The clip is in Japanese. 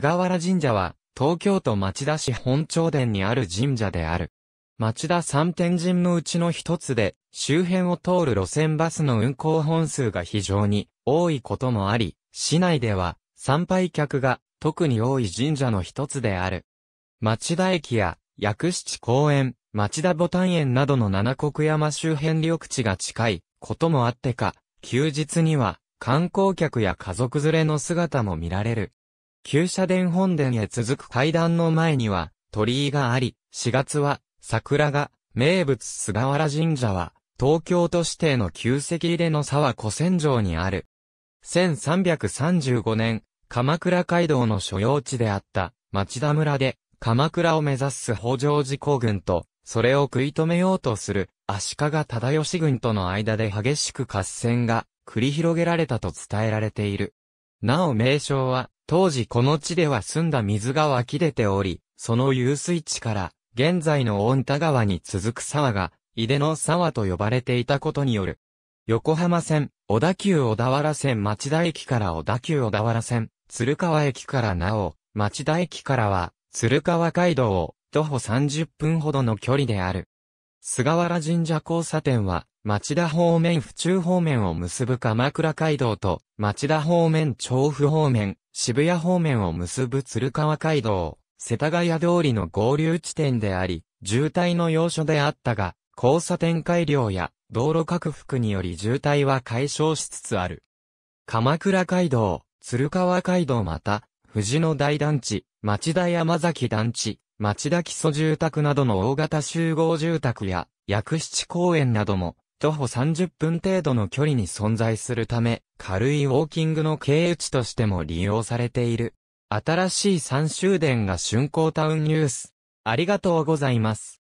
菅原神社は、東京都町田市本町殿にある神社である。町田三天神のうちの一つで、周辺を通る路線バスの運行本数が非常に多いこともあり、市内では参拝客が特に多い神社の一つである。町田駅や薬七公園、町田牡丹園などの七国山周辺緑地が近いこともあってか、休日には観光客や家族連れの姿も見られる。旧社殿本殿へ続く階段の前には、鳥居があり、4月は、桜が、名物菅原神社は、東京都指定の旧石入れの沢古戦場にある。1335年、鎌倉街道の所要地であった町田村で、鎌倉を目指す北条寺公軍と、それを食い止めようとする足利忠義軍との間で激しく合戦が繰り広げられたと伝えられている。なお名称は、当時この地では澄んだ水が湧き出ており、その遊水地から、現在の御田川に続く沢が、井出の沢と呼ばれていたことによる。横浜線、小田急小田原線町田駅から小田急小田原線、鶴川駅からなお、町田駅からは、鶴川街道を、徒歩30分ほどの距離である。菅原神社交差点は、町田方面府中方面を結ぶ鎌倉街道と、町田方面調布方面、渋谷方面を結ぶ鶴川街道、世田谷通りの合流地点であり、渋滞の要所であったが、交差点改良や道路拡幅により渋滞は解消しつつある。鎌倉街道、鶴川街道また、藤野大団地、町田山崎団地、町田基礎住宅などの大型集合住宅や、薬七公園なども、徒歩30分程度の距離に存在するため、軽いウォーキングの経由地としても利用されている。新しい三州電が竣工タウンニュース。ありがとうございます。